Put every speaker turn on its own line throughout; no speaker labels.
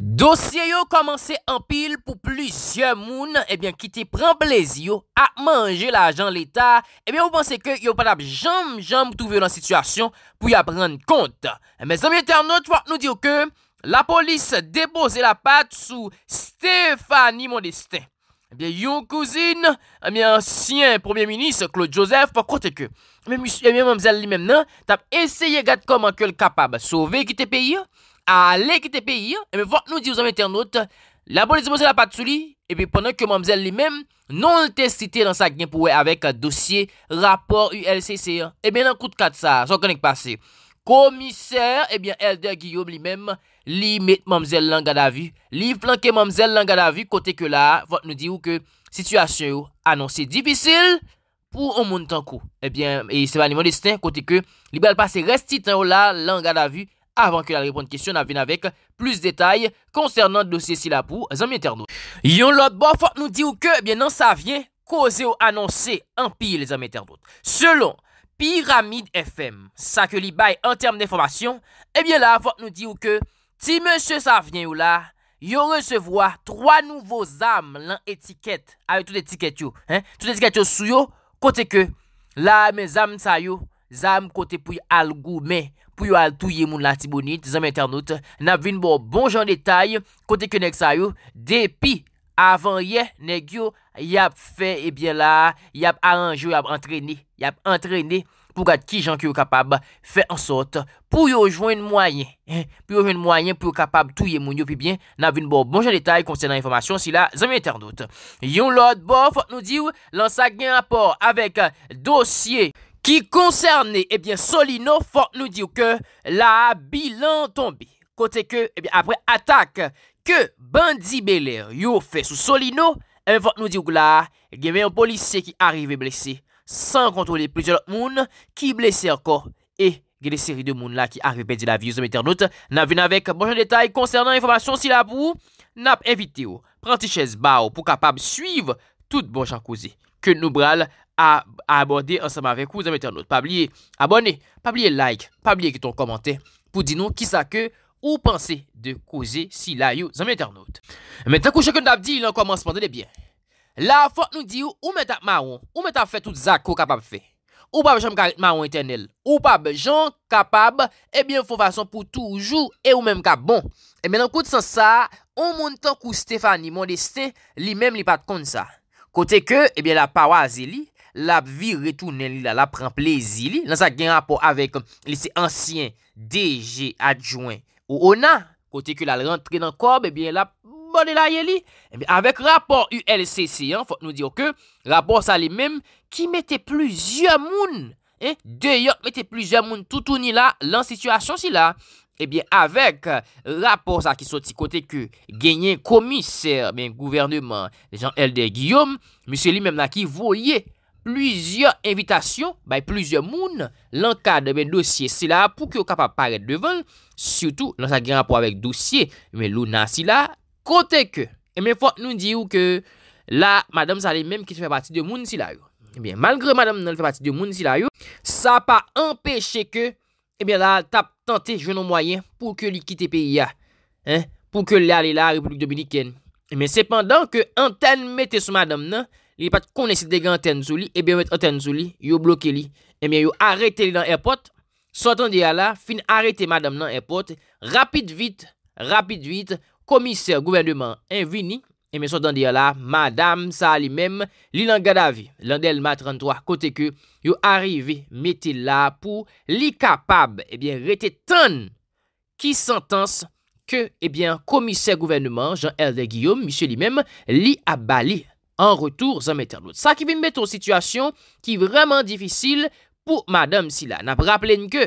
Dosye yo komanse anpil pou plisye moun, ebyen ki te pran plezi yo a manje la jan l'Etat, ebyen ou panse ke yo panap jom jom touve lan situasyon pou ya pran konta. Me zanmye ternot wak nou diyo ke la polis depose la pat sou Stefani Modeste. Ebyen yon kouzine, ebyen ansyen Premier Ministre Claude Joseph, kote ke... E men monsèl li men nan, tap eseye gade konman ke l kapab, sove ki te peye, ale ki te peye, e men fòt nou di wazan menten not, labo lise monsèl apat sou li, e men ponan ke monsèl li men nan lte sitè nan sa gnen pouè avek dosye rapor ULCC, e men nan koute kade sa, so konen k passe. Komiser, e eh men elder Guillaume li men, li met monsèl langa la vi, li flanke monsèl langa la vi, kote ke la, fòt nou di w ke, situasyon anonsè difícil, pour un monde il coup. Eh bien, et c'est pas côté que Libéral passe reste titan là, langue à la vue, avant que la réponde question vienne avec plus de détails concernant le dossier si la pour y internautes. Yon l'autre bon, faut nous dire que, eh bien, non, ça vient causer ou annoncer un pire les hommes internautes Selon Pyramide FM, ça que Libaille en termes d'information, eh bien là, faut nous dire que, si monsieur ça vient ou là, Il recevoir trois nouveaux âmes l'étiquette avec toute étiquette yo hein toute étiquette sou yo Kote ke, la men zam sa yo, zam kote pou al gou men, pou yo al touye moun la tibouni, tizan men ternout, nap vin bo bon jan detay, kote ke nek sa yo, depi, avan ye, nek yo, yap fe ebyen eh la, yap anjou, yap entreni, yap entreni. pou gade ki jan ki yo kapab fè ansot pou yo jwen mwayen. Pou yo jwen mwayen, pou yo kapab touye moun yo, pi bien nan voun bo bonjè detay konsè nan informasyon si la zanmè internet. Yon lot bo, fòk nou diw, lan sa gen rapor avèk dosye ki konsèrne eh solino, fòk nou diw ke la bilan tombi. Kote ke eh apre atak ke bandi belè yo fè sou solino, eh, fòk nou diw la gemè yon polise ki arrive blesey. San kontrole plezio lot moun ki blese akor e geleseri de moun la ki arve pedi la vi ou zanm eternote. Nap vina vek bonjan detay koncernan informasyon si la pou nap evite ou pranti chez ba ou pou kapab suiv tout bonjan kouze ke nou bral a abonde ansama vek ou zanm eternote. Pabliye abone, pabliye like, pabliye keton komante pou di nou ki sa ke ou panse de kouze si la yo zanm eternote. Metan kou chekon dap di ilan kouman spandele bien. La, fote nou di ou, ou men ta maron, ou men ta fet tout zakou kapab fe. Ou pa bejom karit maron etenel. Ou pa bejom kapab, ebyen, eh fow fason pou toujou, e ou men mka bon. E eh men an kout san sa, ou moun tank ou Stefani Modeste, li men li pat kon sa. Kote ke, ebyen, la pawaze li, la vi retounen li la, la pren plezi li, nan sa gen rapor avek lise ansyen, deje, adjouen, ou ona. Kote ke la rentre nan kob, ebyen, la... bon de la ye li? Ebyen, eh avek rapor ULCC, an, fote nou diyo ke, rapor sa li menm, ki mette pluzyon moun, e, deyon, mette pluzyon moun toutouni la, lan situasyon si la, ebyen, eh avek rapor sa ki soti kote ke genyen komiser men gouvernement, dejan L.D. Guillaume, monsi li menm la ki voye pluzyon evitasyon, bay pluzyon moun, lankade men dosye si la, pou ki yo kapap paret devan, syoutou, lan sa genye rapor avek dosye, men lounan si la, Kote ke, e men fwa nou di ou ke la madame sa li menm ki se fè pati de moun si la yo. E ben malgre madame nan le fè pati de moun si la yo, sa pa empèche ke, e ben la tap tante jounon mwayen pou ke li kite pe ya. Pou ke li ale la Republik Dominikène. E men sepandan ke anten mette sou madame nan, li pat kone se dega anten sou li, e ben mette anten sou li, yo bloke li. E men yo arete li nan airport, satan di ya la, fin arete madame nan airport, rapide vite, rapide vite. komise gouvernement en vini, eme sou dan diya la, madame sa li mem, li langada vi, landel ma 33, kote ke yo arive meti la pou li kapab, ebyen eh rete ton ki santans ke eh komise gouvernement, jan el de Guillaume, misye li mem, li abali en retour zan metan lout. Sa ki bin meto situasyon ki vreman difisil pou madame si la. Nap rappelen eh ke,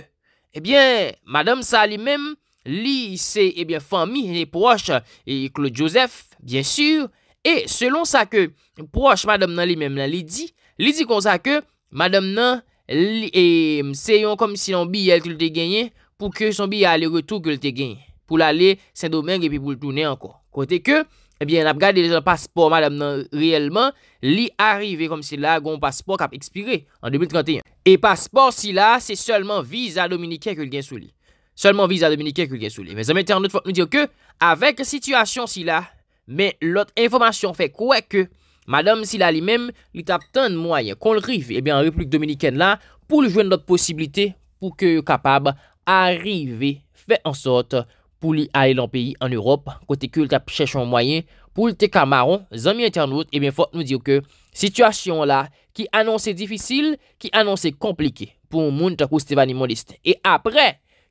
ebyen madame sa li mem, Li se ebyen eh fami e proche e Claude Joseph, bien sur, e selon sa ke proche madame nan li menm nan li di, li di kon sa ke madame nan li eh, e mseyon kom si nan bi el ke lte genye pou ke son bi ale retou ke lte genye, pou lale Saint-Domingue epi pou lte tourne anko. Kote ke, ebyen ap gade le zon paspor madame nan reyelman, li arive kom si la goun paspor kap ekspire en 2031. E paspor si la se solman vize a Dominikien ke lgen sou li. Seleman vize a Dominiken kou liye souli. Ve zanmite anot, fote nou diyo ke, avek sityasyon si la, men lote informasyon fe kou e ke, madame si la li men, li tap ten mwayen, kon rive, e eh ben, replik Dominiken la, pou li jwen lote posibilite, pou ke yo kapab, arive, fe ansot, pou li aile an peyi, an Europe, kote ke yo li tap chèchon mwayen, pou li te kamaron, zanmite anot, e eh ben, fote nou diyo ke, sityasyon la, ki anonsè difisil, ki anonsè komplike, pou moun takou stev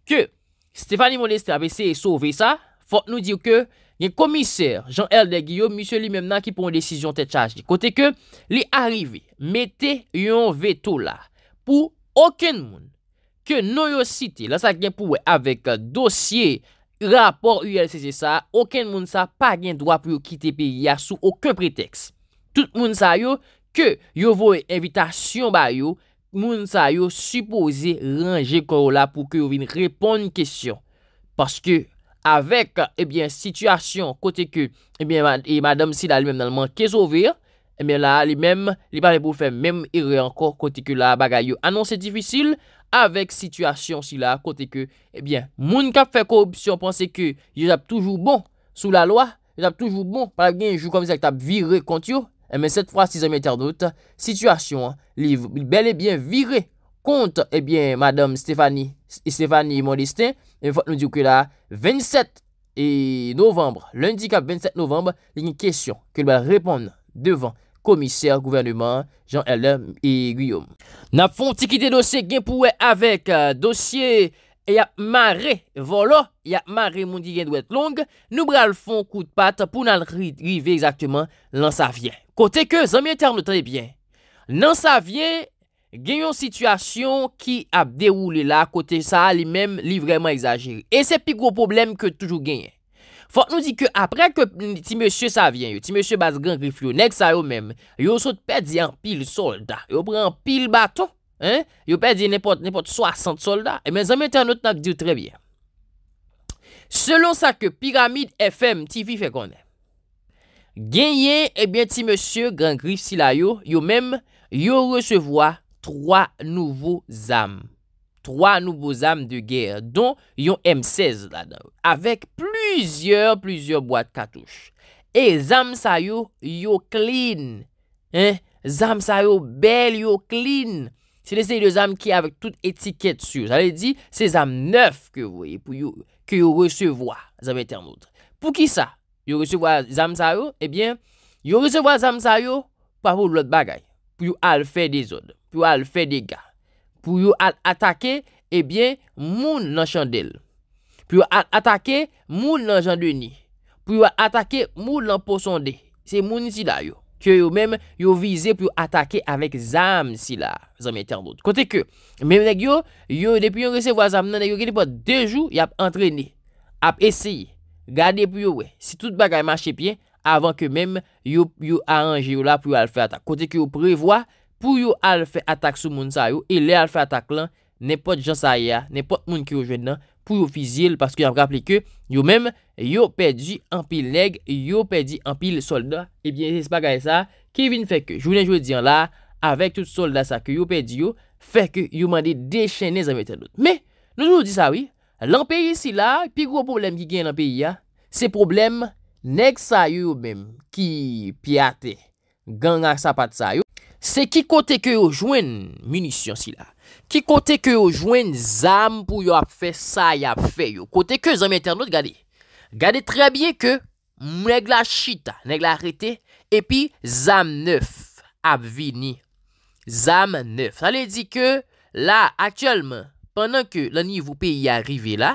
Ke Stefani Modeste avese souve sa, fote nou dire ke gen komiser Jean-Elder Guillaume, misyo li mem nan ki pon desisyon te chaji. Kote ke li arive, mete yon veto la pou oken moun. Ke nou yo site la sa gen pouwe avek dosye rapor ULCC sa, oken moun sa pa gen dwa pou yo kite pi ya sou oken preteks. Tout moun sa yo ke yo voye evitasyon ba yo, Moun sa yo supose ranje korola pou ke yo vin repon n kestyon. Paske avek ebyen eh sityasyon kote ke ebyen eh madame si la li menm nan manke zovir. Ebyen la li menm li pari pou fe menm ire anko kote ke la bagay yo anonsen difisyl. Avek sityasyon si la kote ke ebyen eh moun kap fe koropsyon. Pense ke yo ap toujou bon sou la loa. Yo ap toujou bon. Pari gen jou komisek tap vire kont yo. Emen, set fwa, sisèm interdote, sitwasyon li bel e bien vire kont, e bien, madame Stéphanie, Stéphanie Monestin, e eh, fote nou diw ke la, 27 et novembre, lundi kap 27 novembre, li yon kèsyon ke l wèl reponde devan komisyèr gouvernement Jean-Hélène et Guillaume. N ap fon ptikide dosye gen pou wè avèk euh, dosye e ap mare, volò, e ap mare moun di gen dwèt long, nou bral fon kout pat pou nan rive exactement lan sa vyen. Kote ke, zanmye terno trebyen, nan sa vyen, genyon situasyon ki ap deroule la, kote sa li men li vreman exagir. E se pi gro problem ke toujou genyen. Fok nou di ke apre ke ti monsye sa vyen, ti monsye bas gran riflyo, nek sa yo men, yo sou te pedi an pil solda. Yo pre an pil baton, yo pedi an nepot 60 solda, e men zanmye terno trebyen. Selon sa ke Pyramid FM TV fe konen. Genye, ebyen ti monsye, gran grif si la yo, yo mem, yo resevoa 3 nouvo zam. 3 nouvo zam de ger, don yo M16 la dam. Awek plizye, plizye boate katouche. E zam sa yo, yo clean. Hein, zam sa yo bel, yo clean. Se lese yo zam ki avek tout etiket su. Jale di, se zam 9 ke yo resevoa, zam eten moutre. Pou ki sa? Yo resevo a zam sa yo, ebyen, eh yo resevo a zam sa yo, pa pou lout bagay. Pou yo al fe de zon, pou yo al fe de ga. Pou yo al atake, ebyen, eh moun nan chandel. Pou yo al atake, moun nan chandel ni. Pou yo al atake, moun nan poson de. Se moun si la yo. Kyo yo menm yo vize pou yo atake avek zam si la. Zan men ten vout. Kote ke, menm dek yo, yo depi yo resevo a zam nan, yo geni pou dejou yap entrene. Yap eseye. Gade pou yo we, si tout bagay manche pien, avan ke mem yo a anje yo la pou yo alfe atak. Kote ki yo prevoa, pou yo alfe atak sou moun sa yo, e le alfe atak lan, nepot jan sa ya, nepot moun ki yo jwen nan, pou yo fizil, paske yon graple ke, yo mem, yo perdi anpil leg, yo perdi anpil solda, ebyen eh se sepa gaye sa, Kevin feke, jounen joun diyan la, avek tout solda sa ke yo perdi yo, feke yo mande dechen ne zanmete lout. Me, nou nou di sa wey? Lan peyi si la, pi gwo problem ki gen lan peyi ya, se problem, nek sa yo yo bem, ki pi ate, ganga sapat sa yo, se ki kote ke yo jwen munisyon si la, ki kote ke yo jwen zam pou yo ap fe, sa ya ap fe yo, kote ke zami internet gade, gade tre abye ke, mnek la chita, nek la rete, epi zam nef ap vini, zam nef, sa le di ke, la, aktyalman, Pendan ke laniv ou pe yi arive la,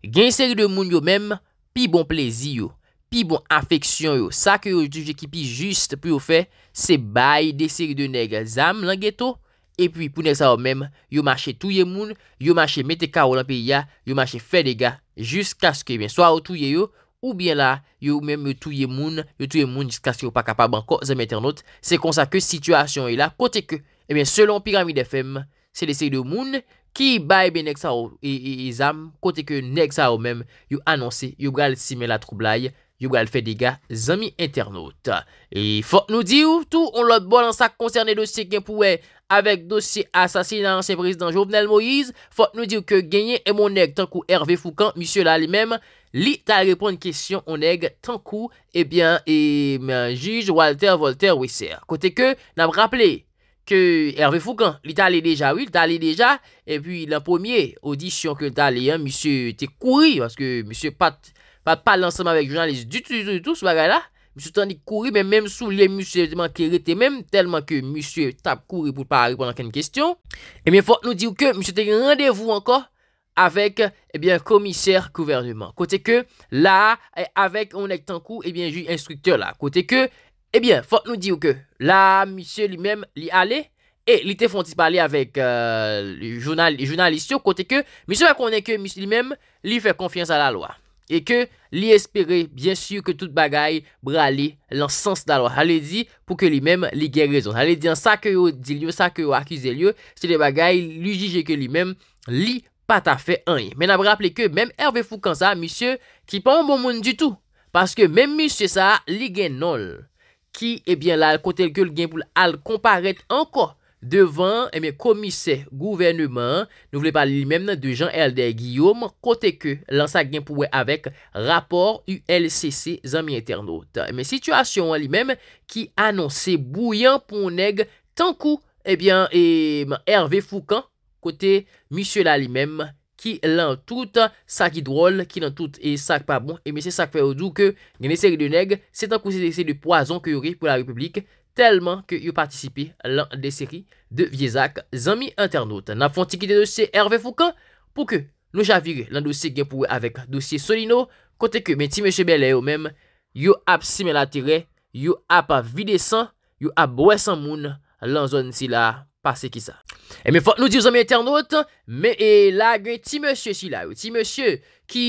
gen seri de moun yo menm, pi bon plezi yo, pi bon afeksyon yo. Sa ke yo juje ki pi juste pou yo fe, se baye de seri de neg zanm lan geto. E pi pou neg sa ou menm, yo mache touye moun, yo mache mete ka ou lan pe ya, yo mache fe dega. Jusk aske ben, so a ou touye yo, ou ben la, yo menm touye moun, yo touye moun jisk aske yo pa kapab anko zanm eten not. Se konsa ke situasyon yo la, kote ke, e ben selon piramide FM, se de seri de moun, Ki baybe nek sa ou i zam, kote ke nek sa ou mem, yu anonsi, yu gal sime la troublai, yu gal fe diga zami internaut. E fote nou di ou, tou on lot bolan sa koncerne dosye genpouwe, avek dosye asasina ansen prezident Jovenel Moïse, fote nou di ou ke genye emon neg, tankou Hervé Foucan, misyo la li mem, li ta repon kèsyon o neg, tankou, ebyen, e, men, jige Walter Voltaire Ouissère. Kote ke, nam rappele, que Hervé Foucan, il allé déjà, oui, il allé déjà, et puis la première audition que allé, hein, monsieur était couru, parce que monsieur pas, pas, pas l'ensemble avec journaliste du tout, du tout, tout, ce bagage-là, monsieur t'en est couru, mais même sous les monsieur qui était même, tellement que monsieur tape couru pour pas répondre à une question, et eh bien, faut nous dire que monsieur était rendez-vous encore, avec Et eh bien commissaire gouvernement côté que là eh, avec on est en coup eh bien juge instructeur là côté que Ebyen, fote nou diyo ke la misye li mem li ale e li te fonti pale avek euh, jounalist yo kote ke misye va konen ke misye li mem li fe konfians a la loa e ke li espere bien syo ke tout bagay brale lan sens da loa hale di pou ke li mem li gen rezon hale diyan sa ke yo dilyo, sa ke yo akizelyo se li bagay li jije ke li mem li pata fe anye men apre aple ke menm Hervé Foukans a misye ki pa ou bon moun di tou paske menm misye sa li gen nol ki ebyen eh lal kote ke lgen pou lal komparet anko devan komise eh gouvennman, nou vle pale li men de Jean-Elder Guillaume, kote ke lansa gen pou we avek rapor ULCC zami internot. Emen, eh situasyon li men ki anonsi bouyan pou neg tankou ebyen emen Hervé Foucan kote misye la li men kote. ki lan tout sa ki drol, ki lan tout e sak pa bon, e mese sak pa yo dou ke geneseri de neg, se tan kou se dese de poazon ke yori pou la republik, telman ke yo participi lan deseri de viezak zami internaut. Nan fon tikite dosye Hervé Foucan, pou ke nou javire lan dosye genpouwe avek dosye solino, kote ke meti mese belè yo mem, yo ap simen la tire, yo ap vide san, yo ap bwesan moun lan zon si la. Pase ki sa. E eh me fote nou di yo zon me eternote. Me e lagwe ti monsye si la yo. Ti monsye ki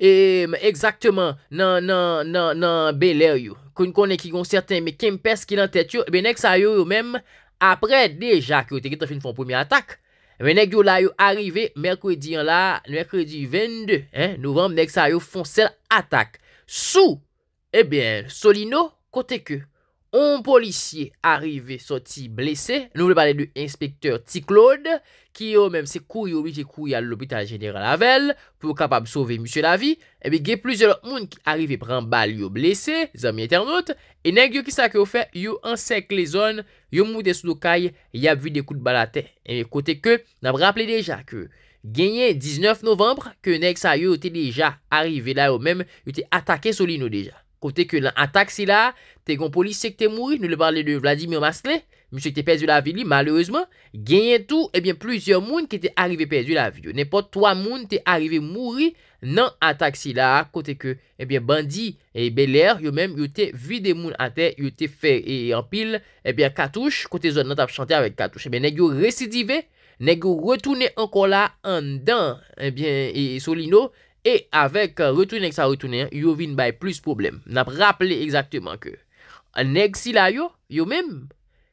e mè exactement nan belè yo. Kon konen ki gon certain me kem pes ki lan tet yo. Ebe eh nek sa yo yo mèm apre deja ki yo te giton fin fon pomi atak. Ebe nek yo la yo arive merkwedi an la. Merkwedi 22. Nouvem nek sa yo fon sel atak. Sou ebe eh solino kote ke yo. On polisye arive soti blese, nou vle pale de inspektor T. Claude, ki yo menm se kou yowite kou yal lopita genera lavel pou kapab sove msye lavi, ebe ge plouze lout moun ki arive pran bal yow blese, zami internet, e neg yow ki sa ke ou fe, yow ansek le zon, yow mwou de sou do kay, yow vwi de kout balate. Eme kote ke, nab rapple deja ke genye 19 novembre, ke neg sa yow ote deja arive la, yow menm yote atake solino deja. Kote ke lan a taksi la, te kon polis seke te mouri, nou le parle de Vladimir Masle, mou seke te perdi la vi li, malerouzman, genye tou, ebyen, eh plouzyon moun ki te arrive perdi la vi. Nenpo toa moun te arrive mouri nan a taksi la, kote ke, ebyen, eh bandi e eh, beler, yo menm yo te vide moun a te, yo te fe, e yon pil, ebyen, katouche, kote zon nan tap chante avèk katouche. Ebyen, negyo residive, negyo retoune anko la an dan, ebyen, solino, E avek euh, retounen ek sa retounen, yo vin bay plus problem. Nap rappele ekzakteman ke. An ek sila yo, yo men,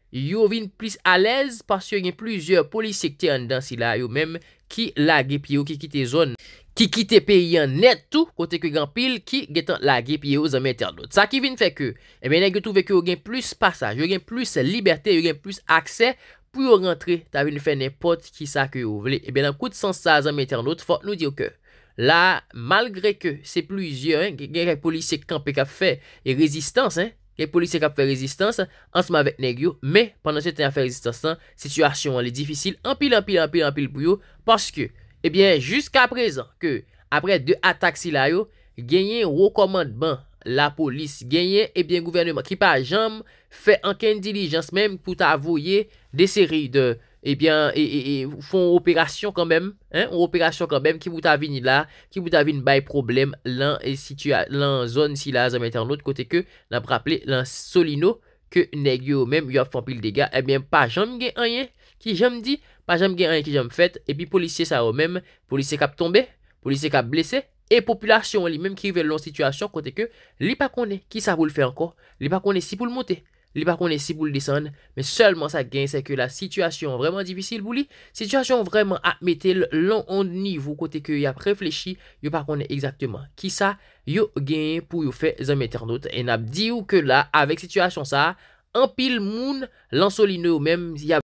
yo vin plus alez, pasyo gen plizye polisikte an dan sila yo men, ki lagi piyo, ki kite zon, ki kite peyen netou, kote ke gen pil, ki getan lagi piyo zanme eternot. Sa ki vin feke, ebe eh nen getouve ke yo gen plus pasaj, yo gen plus liberte, yo gen plus akse, pou yo rentre, ta vin fe nepot ki sa ke yo vle. Ebe nan kout sansaz anme eternot, fok nou diyo ke, La, malgre ke se pluzyon, genye ke polisye kap fe rezistans, en seman vek negyo, me, pandan se ten afe rezistansan, situasyon anle difisil, anpil anpil anpil anpil bouyo, paske, ebyen, jiska prezant, ke apre de atak si la yo, genye rekomandman la polis, genye, ebyen, gouvernement ki pa jam fe anken dilijans menm pou ta avoye de seri de, et eh bien et, et, font opération quand même hein, opération quand même qui vous t'a là qui vous t'a venu problème là et situé zone si là zone en l'autre côté que n'a pas rappelé solino que nèg même il a fait pile dégâts et eh bien pas jamais gain rien qui jamais dit pas jamais rien qui jamais fait et puis policier ça eux même policier cap tombé policier cap blessé et population lui même qui veut leur situation côté que li pas connaît qui ça vous le faire encore li pas connaît si vous le monter le par pas est si le descendre, mais seulement ça gagne, c'est que la situation vraiment difficile, bouli. Situation vraiment à mettre le long on niveau côté que il a réfléchi. Le par contre est exactement qui ça yo gagne pour vous faire un internaute et n'a dit ou que là avec situation ça pile moon l'insolite même il